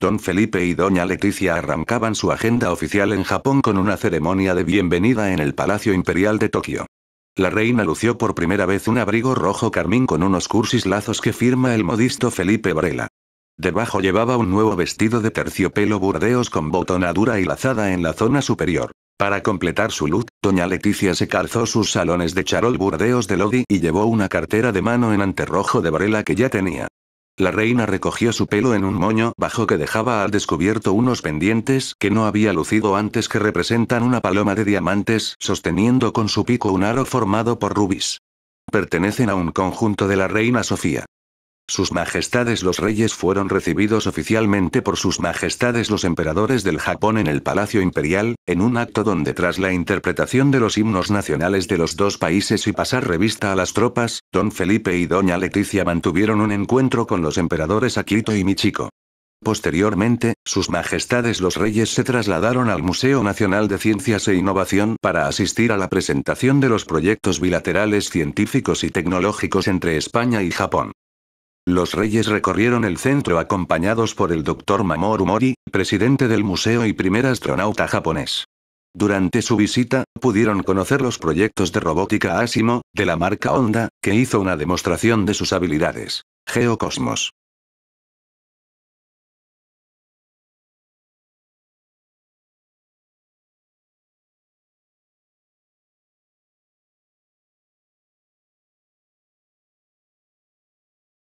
Don Felipe y doña Leticia arrancaban su agenda oficial en Japón con una ceremonia de bienvenida en el Palacio Imperial de Tokio. La reina lució por primera vez un abrigo rojo carmín con unos cursis lazos que firma el modisto Felipe Varela. Debajo llevaba un nuevo vestido de terciopelo burdeos con botonadura y lazada en la zona superior. Para completar su look, doña Leticia se calzó sus salones de charol burdeos de Lodi y llevó una cartera de mano en anterrojo de Varela que ya tenía. La reina recogió su pelo en un moño bajo que dejaba al descubierto unos pendientes que no había lucido antes que representan una paloma de diamantes sosteniendo con su pico un aro formado por rubis. Pertenecen a un conjunto de la reina Sofía. Sus Majestades los Reyes fueron recibidos oficialmente por sus Majestades los Emperadores del Japón en el Palacio Imperial, en un acto donde tras la interpretación de los himnos nacionales de los dos países y pasar revista a las tropas, don Felipe y doña Leticia mantuvieron un encuentro con los emperadores Akito y Michiko. Posteriormente, sus majestades los reyes se trasladaron al Museo Nacional de Ciencias e Innovación para asistir a la presentación de los proyectos bilaterales científicos y tecnológicos entre España y Japón. Los reyes recorrieron el centro acompañados por el doctor Mamoru Mori, presidente del museo y primer astronauta japonés. Durante su visita, pudieron conocer los proyectos de robótica Asimo, de la marca Honda, que hizo una demostración de sus habilidades. Geocosmos.